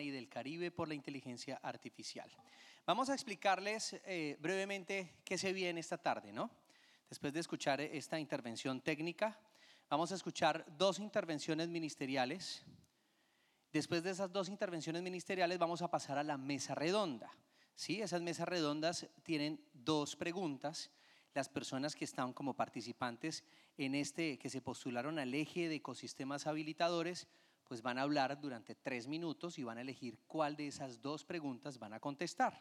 y del Caribe por la inteligencia artificial. Vamos a explicarles eh, brevemente qué se viene esta tarde, ¿no? Después de escuchar esta intervención técnica, vamos a escuchar dos intervenciones ministeriales. Después de esas dos intervenciones ministeriales vamos a pasar a la mesa redonda. ¿sí? Esas mesas redondas tienen dos preguntas. Las personas que están como participantes en este, que se postularon al eje de ecosistemas habilitadores, pues van a hablar durante tres minutos y van a elegir cuál de esas dos preguntas van a contestar.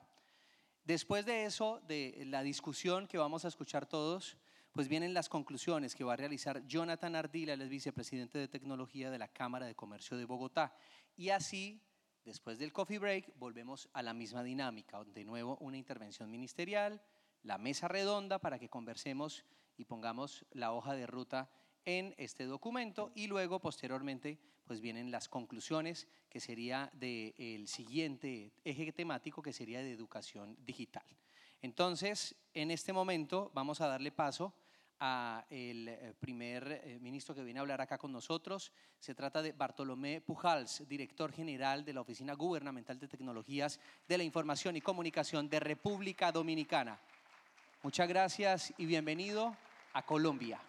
Después de eso, de la discusión que vamos a escuchar todos, pues vienen las conclusiones que va a realizar Jonathan Ardila, el vicepresidente de tecnología de la Cámara de Comercio de Bogotá. Y así, después del coffee break, volvemos a la misma dinámica, de nuevo una intervención ministerial, la mesa redonda para que conversemos y pongamos la hoja de ruta en este documento y luego posteriormente pues vienen las conclusiones que sería del siguiente eje temático que sería de educación digital. Entonces, en este momento vamos a darle paso a el eh, primer eh, ministro que viene a hablar acá con nosotros. Se trata de Bartolomé Pujals, director general de la Oficina Gubernamental de Tecnologías de la Información y Comunicación de República Dominicana. Muchas gracias y bienvenido a Colombia.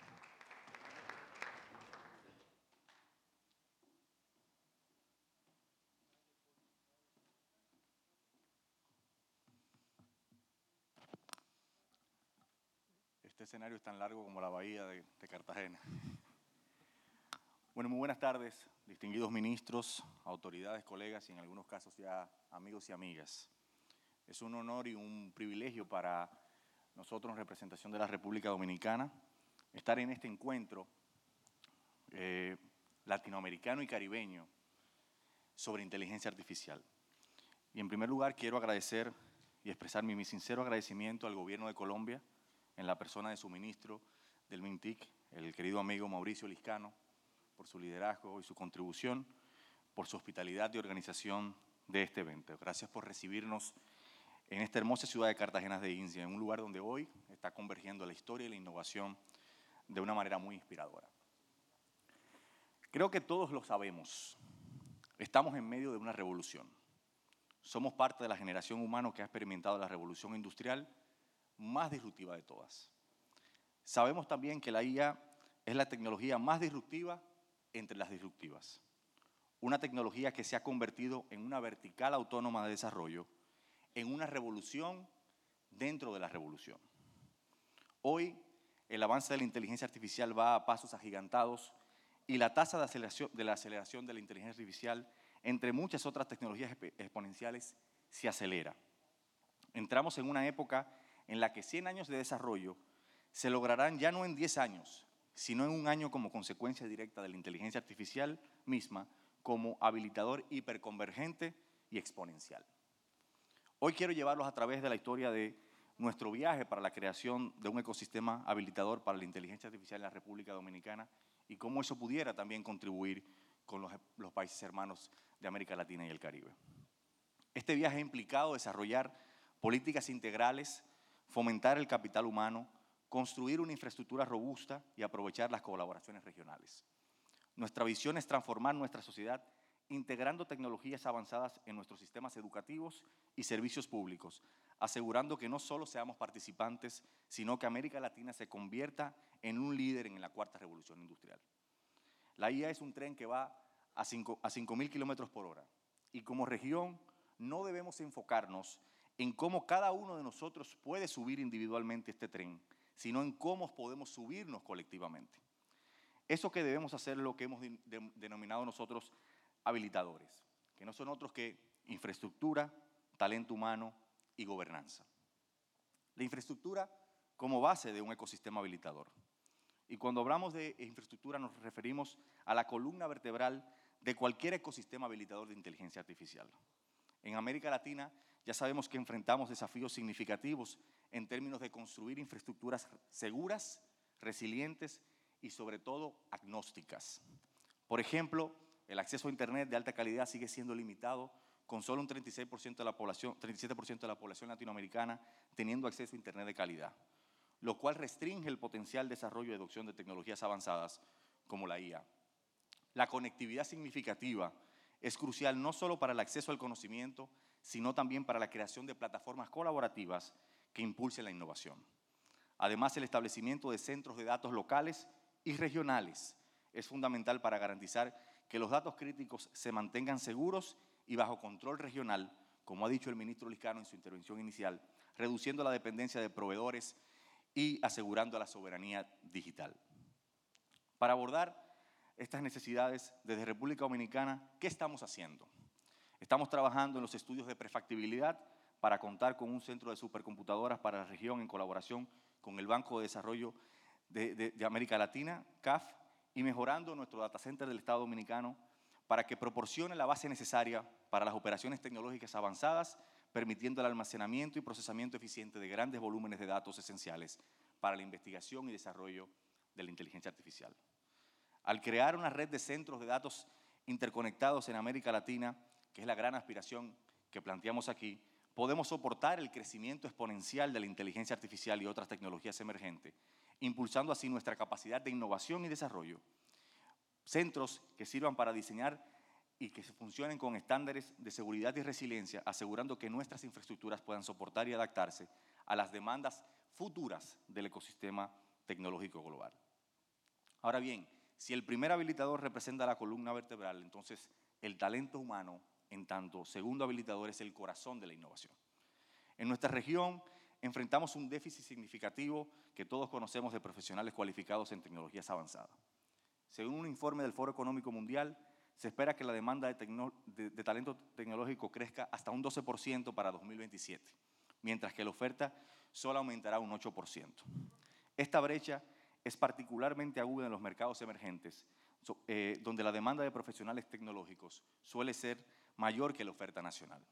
escenario es tan largo como la bahía de, Cartagena. Bueno, muy buenas tardes, distinguidos ministros, autoridades, colegas y en algunos casos ya amigos y amigas. Es un honor y un privilegio para nosotros en representación de la República Dominicana estar en este encuentro eh, latinoamericano y caribeño sobre inteligencia artificial. Y en primer lugar quiero agradecer y expresar mi, mi sincero agradecimiento al gobierno de Colombia, en la persona de su ministro del MINTIC, el querido amigo Mauricio Liscano, por su liderazgo y su contribución, por su hospitalidad y organización de este evento. Gracias por recibirnos en esta hermosa ciudad de Cartagena de India, en un lugar donde hoy está convergiendo la historia y la innovación de una manera muy inspiradora. Creo que todos lo sabemos. Estamos en medio de una revolución. Somos parte de la generación humana que ha experimentado la revolución industrial más disruptiva de todas. Sabemos también que la IA es la tecnología más disruptiva entre las disruptivas. Una tecnología que se ha convertido en una vertical autónoma de desarrollo, en una revolución dentro de la revolución. Hoy, el avance de la inteligencia artificial va a pasos agigantados y la tasa de aceleración de la, aceleración de la inteligencia artificial, entre muchas otras tecnologías exponenciales, se acelera. Entramos en una época en la que 100 años de desarrollo se lograrán ya no en 10 años, sino en un año como consecuencia directa de la inteligencia artificial misma como habilitador hiperconvergente y exponencial. Hoy quiero llevarlos a través de la historia de nuestro viaje para la creación de un ecosistema habilitador para la inteligencia artificial en la República Dominicana y cómo eso pudiera también contribuir con los, países hermanos de América Latina y el Caribe. Este viaje ha implicado desarrollar políticas integrales fomentar el capital humano, construir una infraestructura robusta y aprovechar las colaboraciones regionales. Nuestra visión es transformar nuestra sociedad integrando tecnologías avanzadas en nuestros sistemas educativos y servicios públicos, asegurando que no solo seamos participantes, sino que América Latina se convierta en un líder en la cuarta revolución industrial. La IA es un tren que va a 5.000 a kilómetros por hora y como región no debemos enfocarnos en cómo cada uno de nosotros puede subir individualmente este tren, sino en cómo podemos subirnos colectivamente. Eso que debemos hacer es lo que hemos denominado nosotros habilitadores, que no son otros que infraestructura, talento humano y gobernanza. La infraestructura como base de un ecosistema habilitador. Y cuando hablamos de infraestructura nos referimos a la columna vertebral de cualquier ecosistema habilitador de inteligencia artificial. En América Latina ya sabemos que enfrentamos desafíos significativos en términos de construir infraestructuras seguras, resilientes y sobre todo agnósticas. Por ejemplo, el acceso a Internet de alta calidad sigue siendo limitado, con solo un 36% de la población, 37% de la población latinoamericana teniendo acceso a Internet de calidad, lo cual restringe el potencial desarrollo y adopción de tecnologías avanzadas como la IA. La conectividad significativa es crucial no solo para el acceso al conocimiento, sino también para la creación de plataformas colaborativas que impulsen la innovación. Además, el establecimiento de centros de datos locales y regionales es fundamental para garantizar que los datos críticos se mantengan seguros y bajo control regional, como ha dicho el ministro Liscano en su intervención inicial, reduciendo la dependencia de proveedores y asegurando la soberanía digital. Para abordar estas necesidades desde República Dominicana, ¿qué estamos haciendo? Estamos trabajando en los estudios de prefactibilidad para contar con un centro de supercomputadoras para la región en colaboración con el Banco de Desarrollo de, América Latina, CAF, y mejorando nuestro data center del Estado Dominicano para que proporcione la base necesaria para las operaciones tecnológicas avanzadas, permitiendo el almacenamiento y procesamiento eficiente de grandes volúmenes de datos esenciales para la investigación y desarrollo de la inteligencia artificial. Al crear una red de centros de datos interconectados en América Latina, es la gran aspiración que planteamos aquí, podemos soportar el crecimiento exponencial de la inteligencia artificial y otras tecnologías emergentes, impulsando así nuestra capacidad de innovación y desarrollo. Centros que sirvan para diseñar y que funcionen con estándares de seguridad y resiliencia, asegurando que nuestras infraestructuras puedan soportar y adaptarse a las demandas futuras del ecosistema tecnológico global. Ahora bien, si el primer habilitador representa la columna vertebral, entonces el talento humano en tanto segundo habilitador es el corazón de la innovación. En nuestra región enfrentamos un déficit significativo que todos conocemos de profesionales cualificados en tecnologías avanzadas. Según un informe del Foro Económico Mundial, se espera que la demanda de, talento tecnológico crezca hasta un 12% para 2027, mientras que la oferta solo aumentará un 8%. Esta brecha es particularmente aguda en los mercados emergentes, eh, donde la demanda de profesionales tecnológicos suele ser mayor que la oferta nacional.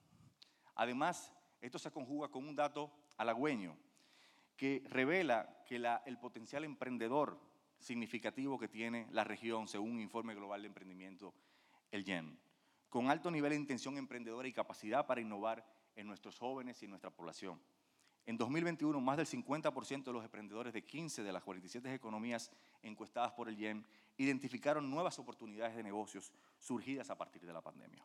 Además, esto se conjuga con un dato halagüeño que revela que el potencial emprendedor significativo que tiene la región, según un informe global de emprendimiento, el YEM, con alto nivel de intención emprendedora y capacidad para innovar en nuestros jóvenes y en nuestra población. En 2021, más del 50% de los emprendedores de 15 de las 47 economías encuestadas por el YEM identificaron nuevas oportunidades de negocios surgidas a partir de la pandemia.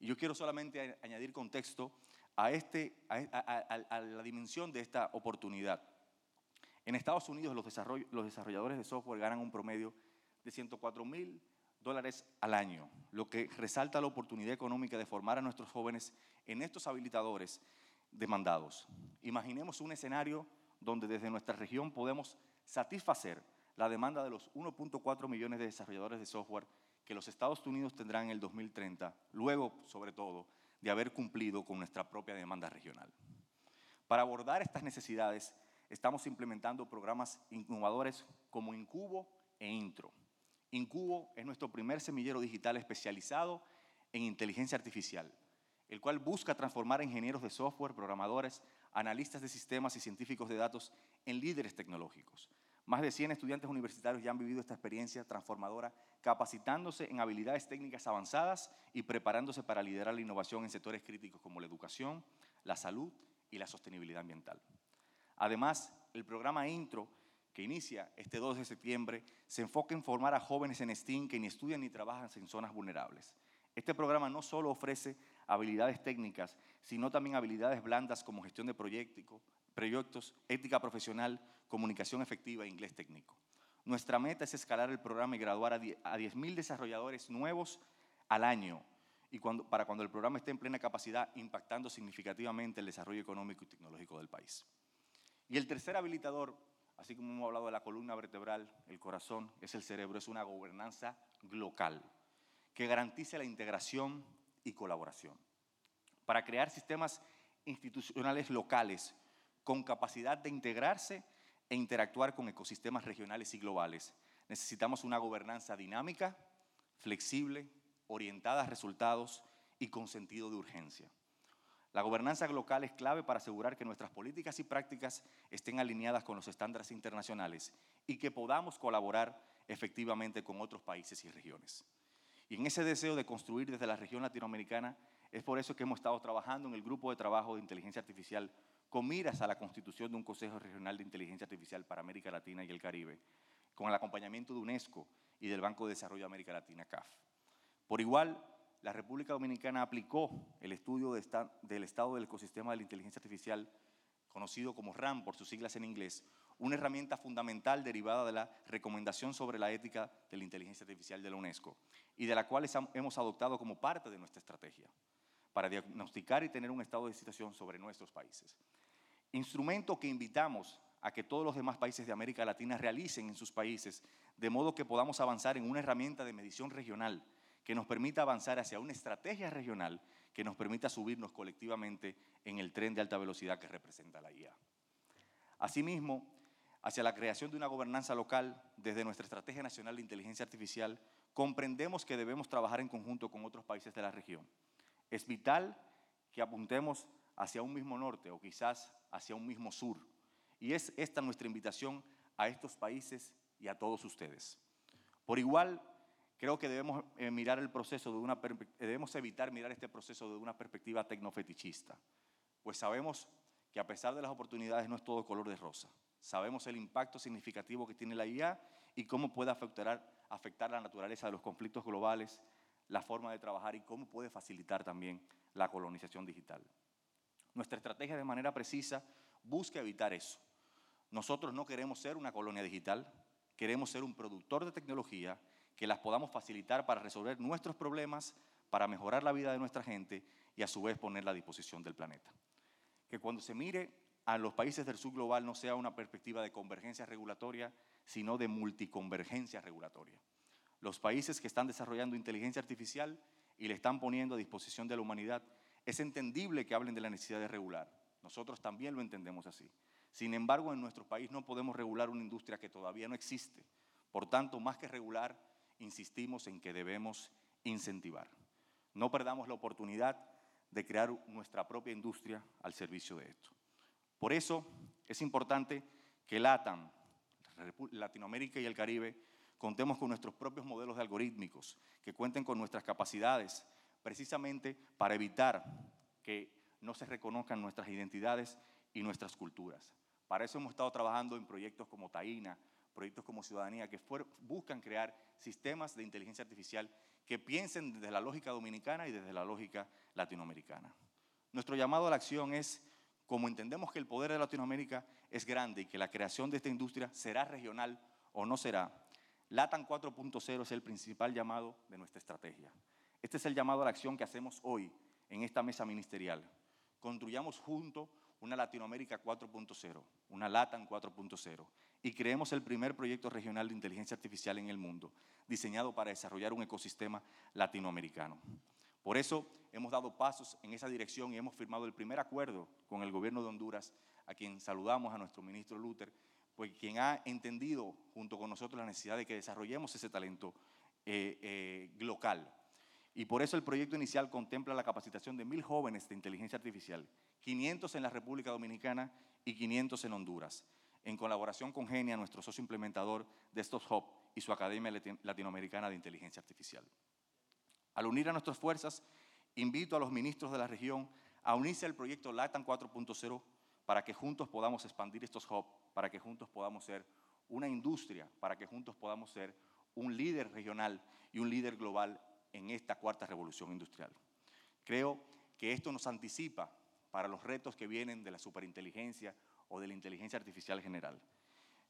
Y yo quiero solamente añadir contexto a, este, a, la dimensión de esta oportunidad. En Estados Unidos los, los desarrolladores de software ganan un promedio de 104 mil dólares al año, lo que resalta la oportunidad económica de formar a nuestros jóvenes en estos habilitadores demandados. Imaginemos un escenario donde desde nuestra región podemos satisfacer la demanda de los 1.4 millones de desarrolladores de software que los Estados Unidos tendrán en el 2030, luego sobre todo de haber cumplido con nuestra propia demanda regional. Para abordar estas necesidades, estamos implementando programas innovadores como Incubo e Intro. Incubo es nuestro primer semillero digital especializado en inteligencia artificial, el cual busca transformar ingenieros de software, programadores, analistas de sistemas y científicos de datos en líderes tecnológicos, más de 100 estudiantes universitarios ya han vivido esta experiencia transformadora, capacitándose en habilidades técnicas avanzadas y preparándose para liderar la innovación en sectores críticos como la educación, la salud y la sostenibilidad ambiental. Además, el programa Intro, que inicia este 2 de septiembre, se enfoca en formar a jóvenes en STEAM que ni estudian ni trabajan en zonas vulnerables. Este programa no solo ofrece habilidades técnicas, sino también habilidades blandas como gestión de proyectos, proyectos, ética profesional, comunicación efectiva e inglés técnico. Nuestra meta es escalar el programa y graduar a 10.000 desarrolladores nuevos al año y cuando, para cuando el programa esté en plena capacidad, impactando significativamente el desarrollo económico y tecnológico del país. Y el tercer habilitador, así como hemos hablado de la columna vertebral, el corazón, es el cerebro, es una gobernanza local que garantice la integración y colaboración. Para crear sistemas institucionales locales con capacidad de integrarse e interactuar con ecosistemas regionales y globales. Necesitamos una gobernanza dinámica, flexible, orientada a resultados y con sentido de urgencia. La gobernanza local es clave para asegurar que nuestras políticas y prácticas estén alineadas con los estándares internacionales y que podamos colaborar efectivamente con otros países y regiones. Y en ese deseo de construir desde la región latinoamericana, es por eso que hemos estado trabajando en el grupo de trabajo de inteligencia artificial con miras a la constitución de un Consejo Regional de Inteligencia Artificial para América Latina y el Caribe, con el acompañamiento de UNESCO y del Banco de Desarrollo de América Latina, CAF. Por igual, la República Dominicana aplicó el estudio del estado del ecosistema de la inteligencia artificial, conocido como RAM por sus siglas en inglés, una herramienta fundamental derivada de la Recomendación sobre la Ética de la Inteligencia Artificial de la UNESCO y de la cual hemos adoptado como parte de nuestra estrategia para diagnosticar y tener un estado de situación sobre nuestros países instrumento que invitamos a que todos los demás países de América Latina realicen en sus países, de modo que podamos avanzar en una herramienta de medición regional que nos permita avanzar hacia una estrategia regional que nos permita subirnos colectivamente en el tren de alta velocidad que representa la IA. Asimismo, hacia la creación de una gobernanza local desde nuestra Estrategia Nacional de Inteligencia Artificial, comprendemos que debemos trabajar en conjunto con otros países de la región. Es vital que apuntemos hacia un mismo norte o quizás hacia un mismo sur. Y es esta nuestra invitación a estos países y a todos ustedes. Por igual, creo que debemos eh, mirar el proceso de una debemos evitar mirar este proceso de una perspectiva tecnofetichista, pues sabemos que a pesar de las oportunidades no es todo color de rosa. Sabemos el impacto significativo que tiene la IA y cómo puede afectar, afectar la naturaleza de los conflictos globales, la forma de trabajar y cómo puede facilitar también la colonización digital. Nuestra estrategia de manera precisa busca evitar eso. Nosotros no queremos ser una colonia digital, queremos ser un productor de tecnología que las podamos facilitar para resolver nuestros problemas, para mejorar la vida de nuestra gente y a su vez ponerla a disposición del planeta. Que cuando se mire a los países del sur global no sea una perspectiva de convergencia regulatoria, sino de multiconvergencia regulatoria. Los países que están desarrollando inteligencia artificial y le están poniendo a disposición de la humanidad es entendible que hablen de la necesidad de regular. Nosotros también lo entendemos así. Sin embargo, en nuestro país no podemos regular una industria que todavía no existe. Por tanto, más que regular, insistimos en que debemos incentivar. No perdamos la oportunidad de crear nuestra propia industria al servicio de esto. Por eso es importante que LATAM, Latinoamérica y el Caribe, contemos con nuestros propios modelos de algorítmicos, que cuenten con nuestras capacidades precisamente para evitar que no se reconozcan nuestras identidades y nuestras culturas. Para eso hemos estado trabajando en proyectos como Taína, proyectos como Ciudadanía, que buscan crear sistemas de inteligencia artificial que piensen desde la lógica dominicana y desde la lógica latinoamericana. Nuestro llamado a la acción es, como entendemos que el poder de Latinoamérica es grande y que la creación de esta industria será regional o no será, LATAM 4.0 es el principal llamado de nuestra estrategia. Este es el llamado a la acción que hacemos hoy en esta mesa ministerial. Construyamos juntos una Latinoamérica 4.0, una latan 4.0, y creemos el primer proyecto regional de inteligencia artificial en el mundo, diseñado para desarrollar un ecosistema latinoamericano. Por eso hemos dado pasos en esa dirección y hemos firmado el primer acuerdo con el gobierno de Honduras, a quien saludamos a nuestro ministro Luther, pues quien ha entendido junto con nosotros la necesidad de que desarrollemos ese talento eh, eh local y por eso el proyecto inicial contempla la capacitación de mil jóvenes de inteligencia artificial, 500 en la República Dominicana y 500 en Honduras, en colaboración con Genia, nuestro socio implementador de estos Hub y su Academia Latinoamericana de Inteligencia Artificial. Al unir a nuestras fuerzas, invito a los ministros de la región a unirse al proyecto LATAM 4.0 para que juntos podamos expandir estos Hub, para que juntos podamos ser una industria, para que juntos podamos ser un líder regional y un líder global en esta cuarta revolución industrial. Creo que esto nos anticipa para los retos que vienen de la superinteligencia o de la inteligencia artificial general.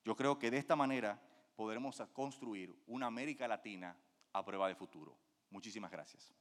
Yo creo que de esta manera podremos construir una América Latina a prueba de futuro. Muchísimas gracias.